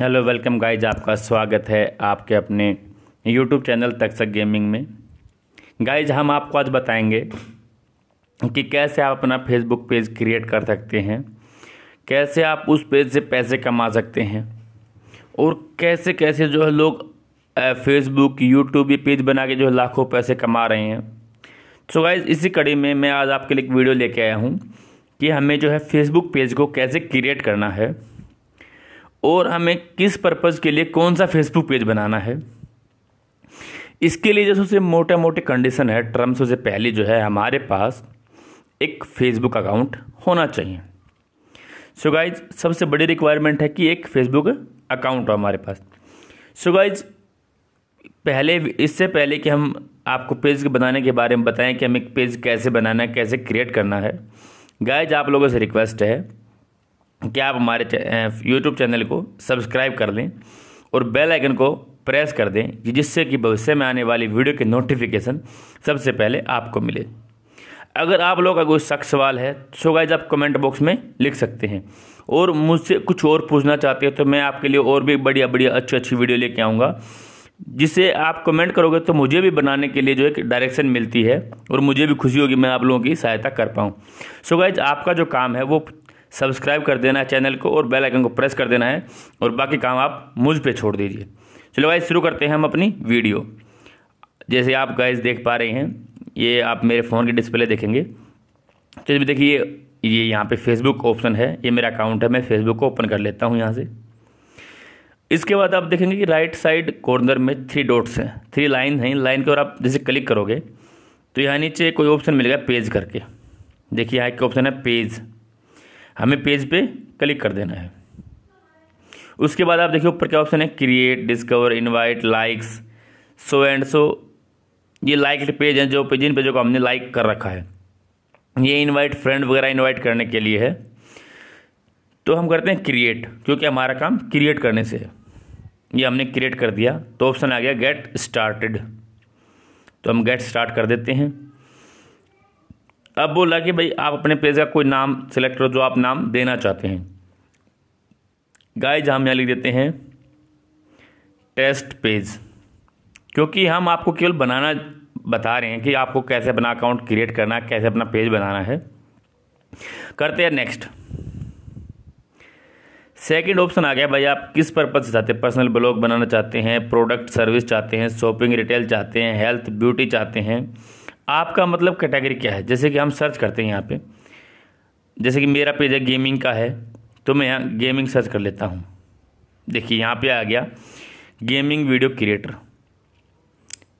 hello welcome guys आपका स्वागत है आपके अपने यूट्यूब चैनल तकसक गेमिंग में गाइज हम आपको आज बताएंगे कि कैसे आप अपना फेसबुक पेज क्रिएट कर सकते हैं कैसे आप उस पेज से पैसे कमा सकते हैं और कैसे कैसे जो है लोग फेसबुक यूट्यूब ये पेज बना के जो है लाखों पैसे कमा रहे हैं सो so गाइज इसी कड़ी में मैं आज आपके लिए एक वीडियो लेके आया हूँ कि हमें जो है फेसबुक पेज को कैसे क्रिएट करना है और हमें किस पर्पज़ के लिए कौन सा फेसबुक पेज बनाना है इसके लिए जो सबसे मोटे मोटे कंडीशन है टर्म्स से पहले जो है हमारे पास एक फेसबुक अकाउंट होना चाहिए सो गाइज सबसे बड़ी रिक्वायरमेंट है कि एक फेसबुक अकाउंट हो हमारे पास सो गाइज पहले इससे पहले कि हम आपको पेज बनाने के बारे में बताएं कि हमें एक पेज कैसे बनाना है कैसे क्रिएट करना है गाइज आप लोगों से रिक्वेस्ट है कि आप हमारे यूट्यूब चैनल को सब्सक्राइब कर लें और बेल आइकन को प्रेस कर दें जिससे कि भविष्य में आने वाली वीडियो की नोटिफिकेशन सबसे पहले आपको मिले अगर आप लोग का कोई सख्त सवाल है सो तो गाइज आप कमेंट बॉक्स में लिख सकते हैं और मुझसे कुछ और पूछना चाहते हो तो मैं आपके लिए और भी बढ़िया बढ़िया अच्छी अच्छी वीडियो लेके आऊँगा जिसे आप कमेंट करोगे तो मुझे भी बनाने के लिए जो एक डायरेक्शन मिलती है और मुझे भी खुशी होगी मैं आप लोगों की सहायता कर पाऊँ सो गाइज आपका जो काम है वो सब्सक्राइब कर देना है चैनल को और बेल आइकन को प्रेस कर देना है और बाकी काम आप मुझ पे छोड़ दीजिए चलो गाइज शुरू करते हैं हम अपनी वीडियो जैसे आप गाइज देख पा रहे हैं ये आप मेरे फ़ोन की डिस्प्ले देखेंगे तो भी देखिए ये यहाँ पर फेसबुक ऑप्शन है ये मेरा अकाउंट है मैं फेसबुक को ओपन कर लेता हूँ यहाँ से इसके बाद आप देखेंगे कि राइट साइड कॉर्नर में थ्री डॉट्स हैं थ्री लाइन हैं लाइन के और आप जैसे क्लिक करोगे तो यहाँ नीचे कोई ऑप्शन मिलेगा पेज करके देखिए यहाँ एक ऑप्शन है पेज हमें पेज पे क्लिक कर देना है उसके बाद आप देखिए ऊपर क्या ऑप्शन है create discover invite likes so and so ये लाइक पेज हैं जो पे जिन पेजों को हमने लाइक कर रखा है ये इनवाइट फ्रेंड वगैरह इनवाइट करने के लिए है तो हम करते हैं क्रिएट क्योंकि हमारा काम क्रिएट करने से है ये हमने क्रिएट कर दिया तो ऑप्शन आ गया गेट स्टार्टेड तो हम गेट स्टार्ट कर देते हैं अब बोला कि भाई आप अपने पेज का कोई नाम सेलेक्ट करो जो आप नाम देना चाहते हैं गाय हम यहाँ लिख देते हैं टेस्ट पेज क्योंकि हम आपको केवल बनाना बता रहे हैं कि आपको कैसे अपना अकाउंट क्रिएट करना है कैसे अपना पेज बनाना है करते हैं नेक्स्ट सेकंड ऑप्शन आ गया भाई आप किस पर्पज़ से चाहते हैं पर्सनल ब्लॉग बनाना चाहते हैं प्रोडक्ट सर्विस चाहते हैं शॉपिंग रिटेल चाहते हैं हेल्थ ब्यूटी चाहते हैं आपका मतलब कैटेगरी क्या है जैसे कि हम सर्च करते हैं यहाँ पे जैसे कि मेरा पेज है गेमिंग का है तो मैं यहाँ गेमिंग सर्च कर लेता हूँ देखिए यहाँ पे आ गया गेमिंग वीडियो क्रिएटर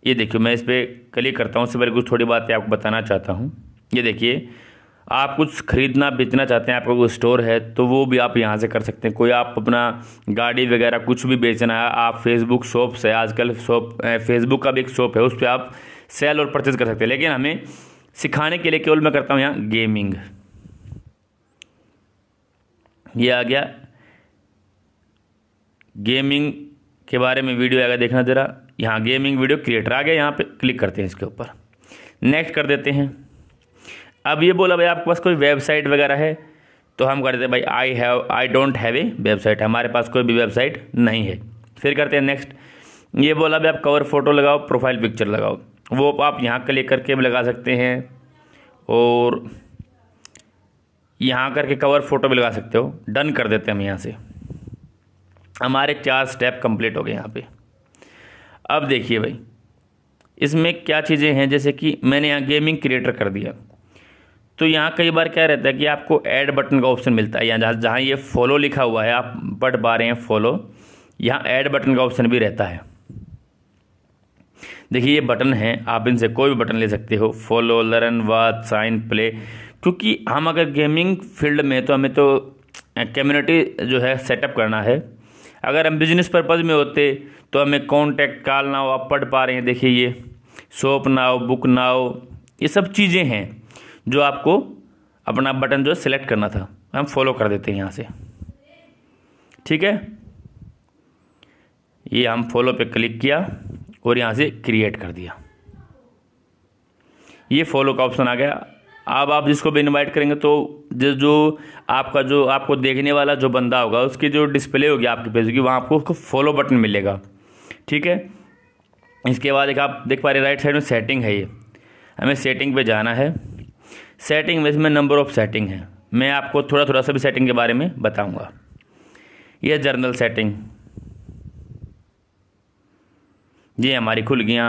ये देखिए मैं इस पर क्लिक करता हूँ उससे पहले कुछ थोड़ी बातें आपको बताना चाहता हूँ ये देखिए आप कुछ ख़रीदना बेचना चाहते हैं आपका कोई स्टोर है तो वो भी आप यहाँ से कर सकते हैं कोई आप अपना गाड़ी वगैरह कुछ भी बेचना है आप फेसबुक शॉप से आजकल शॉप फेसबुक का भी एक शॉप है उस पर आप सेल और परचेज कर सकते हैं लेकिन हमें सिखाने के लिए केवल मैं करता हूँ यहाँ गेमिंग ये आ गया गेमिंग के बारे में वीडियो आएगा देखना ज़रा यहाँ गेमिंग वीडियो क्रिएटर आ गया यहाँ पे क्लिक करते हैं इसके ऊपर नेक्स्ट कर देते हैं अब ये बोला भाई आपके पास कोई वेबसाइट वगैरह है तो हम कर देते हैं भाई I have I don't have a website हमारे पास कोई भी वेबसाइट नहीं है फिर करते हैं नेक्स्ट ये बोला भाई आप कवर फोटो लगाओ प्रोफाइल पिक्चर लगाओ वो आप यहाँ का लेकर के लगा सकते हैं और यहाँ करके कवर फ़ोटो भी लगा सकते हो डन कर देते हैं हम यहाँ से हमारे चार स्टेप कंप्लीट हो गए यहाँ पे अब देखिए भाई इसमें क्या चीज़ें हैं जैसे कि मैंने यहाँ गेमिंग क्रिएटर कर दिया तो यहाँ कई बार क्या रहता है कि आपको ऐड बटन का ऑप्शन मिलता है यहाँ जहाँ जहाँ ये फॉलो लिखा हुआ है आप बट पा रहे हैं फॉलो यहाँ ऐड बटन का ऑप्शन भी रहता है देखिए ये बटन हैं आप इनसे कोई भी बटन ले सकते हो follow learn watch sign play क्योंकि हम अगर गेमिंग फील्ड में तो हमें तो कम्युनिटी जो है सेटअप करना है अगर हम बिजनेस पर्पज़ में होते तो हमें कॉन्टैक्ट कॉल नाव आप पढ़ पा रहे हैं देखिए ये शॉप नाव बुक नाव ये सब चीज़ें हैं जो आपको अपना बटन जो है सिलेक्ट करना था हम फॉलो कर देते हैं यहाँ से ठीक है ये हम फॉलो पे क्लिक किया और यहाँ से क्रिएट कर दिया ये फॉलो का ऑप्शन आ गया अब आप जिसको भी इनवाइट करेंगे तो जिस जो आपका जो आपको देखने वाला जो बंदा होगा उसकी जो डिस्प्ले होगी आपके पेज की वहाँ आपको उसको फॉलो बटन मिलेगा ठीक है इसके बाद एक आप देख पा रहे राइट साइड में सेटिंग है ये हमें सेटिंग पे जाना है सेटिंग में इसमें नंबर ऑफ सेटिंग है मैं आपको थोड़ा थोड़ा सा भी सेटिंग के बारे में बताऊँगा यह जर्नल सेटिंग ये हमारी खुल गया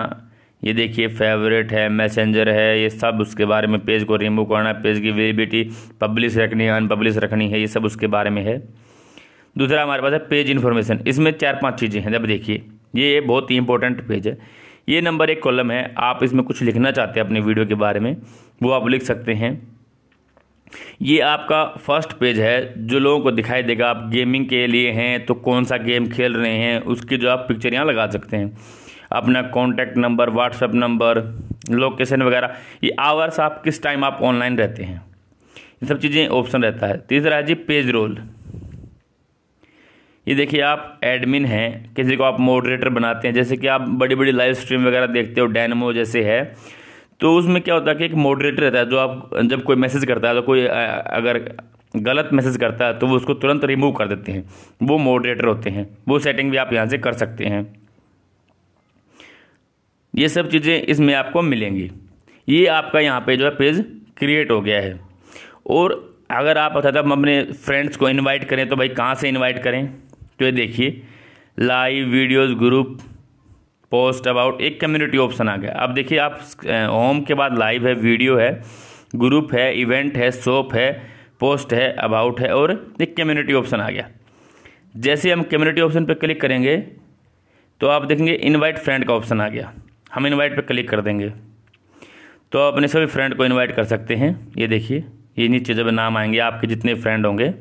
ये देखिए फेवरेट है मैसेंजर है ये सब उसके बारे में पेज को रिमूव करना पेज की वेबिलिटी पब्लिश रखनी है अनपब्लिश रखनी है ये सब उसके बारे में है दूसरा हमारे पास है पेज इन्फॉर्मेशन इसमें चार पांच चीज़ें हैं जब देखिए ये बहुत ही इंपॉर्टेंट पेज है ये नंबर एक कॉलम है आप इसमें कुछ लिखना चाहते हैं अपनी वीडियो के बारे में वो आप लिख सकते हैं ये आपका फर्स्ट पेज है जो लोगों को दिखाई देगा आप गेमिंग के लिए हैं तो कौन सा गेम खेल रहे हैं उसकी जो आप पिक्चर यहाँ लगा सकते हैं अपना contact number WhatsApp number location वगैरह ये आवर्स आप किस टाइम आप ऑनलाइन रहते हैं ये सब चीज़ें ऑप्शन रहता है तीसरा है जी पेज रोल ये देखिए आप एडमिन हैं किसी को आप मॉडरेटर बनाते हैं जैसे कि आप बड़ी बड़ी लाइव स्ट्रीम वगैरह देखते हो डैनमो जैसे है तो उसमें क्या होता है कि एक मॉडरेटर रहता है जो आप जब कोई मैसेज करता है तो कोई अगर गलत मैसेज करता है तो वो उसको तुरंत रिमूव कर देते हैं वो मॉडरेटर होते हैं वो सेटिंग भी आप यहाँ से कर सकते हैं ये सब चीज़ें इसमें आपको मिलेंगी ये आपका यहाँ पे जो है पेज क्रिएट हो गया है और अगर आप अर्थात अपने फ्रेंड्स को इनवाइट करें तो भाई कहाँ से इनवाइट करें तो ये देखिए live videos group post about एक कम्युनिटी ऑप्शन आ गया अब देखिए आप होम के बाद लाइव है वीडियो है ग्रुप है इवेंट है शॉप है पोस्ट है अबाउट है और एक कम्युनिटी ऑप्शन आ गया जैसे हम कम्युनिटी ऑप्शन पर क्लिक करेंगे तो आप देखेंगे इनवाइट फ्रेंड का ऑप्शन आ गया हम इनवाइट पर क्लिक कर देंगे तो आप अपने सभी फ्रेंड को इनवाइट कर सकते हैं ये देखिए ये नीचे जब नाम आएंगे आपके जितने फ्रेंड होंगे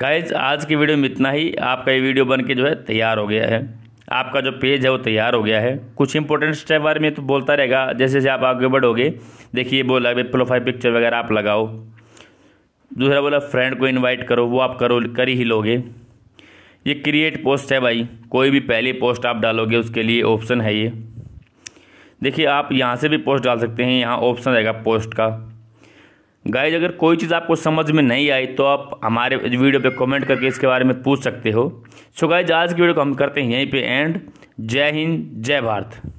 गाइज आज की वीडियो में इतना ही आपका ये वीडियो बन के जो है तैयार हो गया है आपका जो पेज है वो तैयार हो गया है कुछ इंपॉर्टेंट स्टेप बारे में तो बोलता रहेगा जैसे जैसे आप आगे बढ़ोगे देखिए बोला भाई प्रोफाइल पिक्चर वगैरह आप लगाओ दूसरा बोला फ्रेंड को इनवाइट करो वो आप करो कर ही लोगे ये क्रिएट पोस्ट है भाई कोई भी पहली पोस्ट आप डालोगे उसके लिए ऑप्शन है ये देखिए आप यहाँ से भी पोस्ट डाल सकते हैं यहाँ ऑप्शन रहेगा पोस्ट का गाइज अगर कोई चीज़ आपको समझ में नहीं आई तो आप हमारे वीडियो पे कमेंट करके इसके बारे में पूछ सकते हो सो गाइज आज की वीडियो को हम करते हैं यहीं पे एंड जय हिंद जय भारत